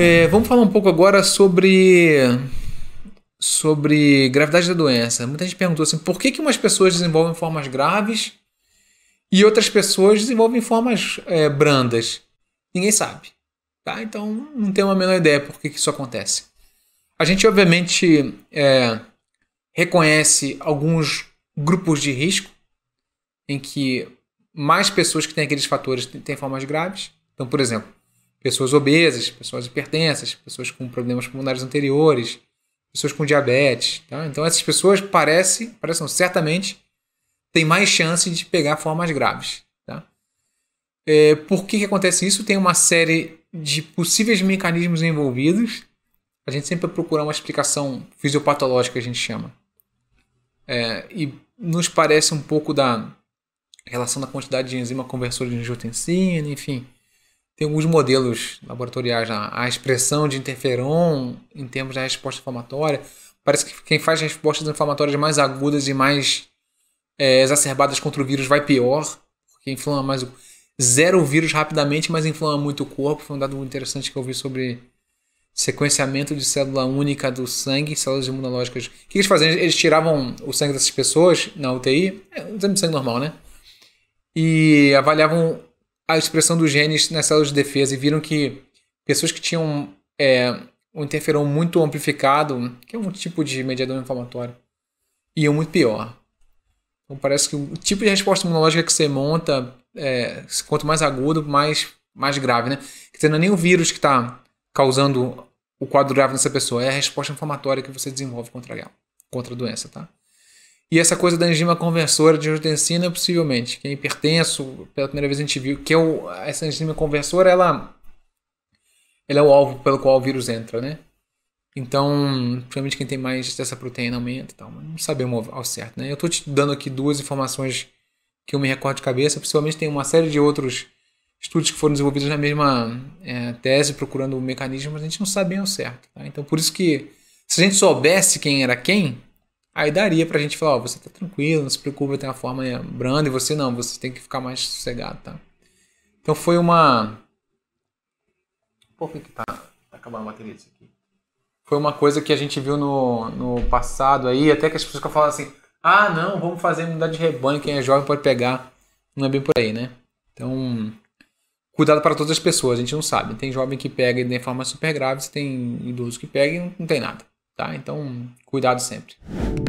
É, vamos falar um pouco agora sobre sobre gravidade da doença. Muita gente perguntou assim, por que, que umas pessoas desenvolvem formas graves e outras pessoas desenvolvem formas é, brandas? Ninguém sabe. Tá? Então, não tem uma menor ideia por que, que isso acontece. A gente, obviamente, é, reconhece alguns grupos de risco em que mais pessoas que têm aqueles fatores têm formas graves. Então, por exemplo, pessoas obesas, pessoas hipertensas, pessoas com problemas pulmonares anteriores, pessoas com diabetes. Tá? Então essas pessoas parecem, parecem certamente, têm mais chance de pegar formas graves. Tá? É, por que, que acontece isso? Tem uma série de possíveis mecanismos envolvidos. A gente sempre procura uma explicação fisiopatológica, a gente chama. É, e nos parece um pouco da relação da quantidade de enzima conversora de angiotensina, enfim tem alguns modelos laboratoriais. Né? A expressão de interferon em termos da resposta inflamatória. Parece que quem faz respostas inflamatórias mais agudas e mais é, exacerbadas contra o vírus vai pior, porque inflama mais o zero o vírus rapidamente, mas inflama muito o corpo. Foi um dado muito interessante que eu vi sobre sequenciamento de célula única do sangue, células imunológicas. O que eles faziam? Eles tiravam o sangue dessas pessoas na UTI, é um exame de sangue normal, né? E avaliavam a expressão dos genes nas células de defesa e viram que pessoas que tinham é, um interferon muito amplificado, que é um tipo de mediador inflamatório, iam muito pior. Então parece que o tipo de resposta imunológica que você monta, é, quanto mais agudo, mais, mais grave, né? Que não é nem o vírus que está causando o quadro grave nessa pessoa, é a resposta inflamatória que você desenvolve contra ela, contra a doença, tá? E essa coisa da enzima conversora de angiotensina, possivelmente, que é hipertenso, pela primeira vez a gente viu, que é o, essa enzima conversora, ela, ela é o alvo pelo qual o vírus entra, né? Então, principalmente quem tem mais dessa proteína aumenta e tal, mas não sabemos ao certo, né? Eu estou te dando aqui duas informações que eu me recordo de cabeça, possivelmente tem uma série de outros estudos que foram desenvolvidos na mesma é, tese, procurando o mecanismo, mas a gente não sabe bem ao certo, tá? Então, por isso que, se a gente soubesse quem era quem, Aí daria pra gente falar, ó, você tá tranquilo, não se preocupa, tem uma forma branda e você não, você tem que ficar mais sossegado, tá? Então foi uma... Por que que tá, tá acabando a bateria disso aqui? Foi uma coisa que a gente viu no, no passado aí, até que as pessoas ficam falando assim, ah, não, vamos fazer unidade de rebanho, quem é jovem pode pegar. Não é bem por aí, né? Então, cuidado para todas as pessoas, a gente não sabe. Tem jovem que pega de forma super grave, tem idoso que pega e não tem nada, tá? Então, cuidado sempre.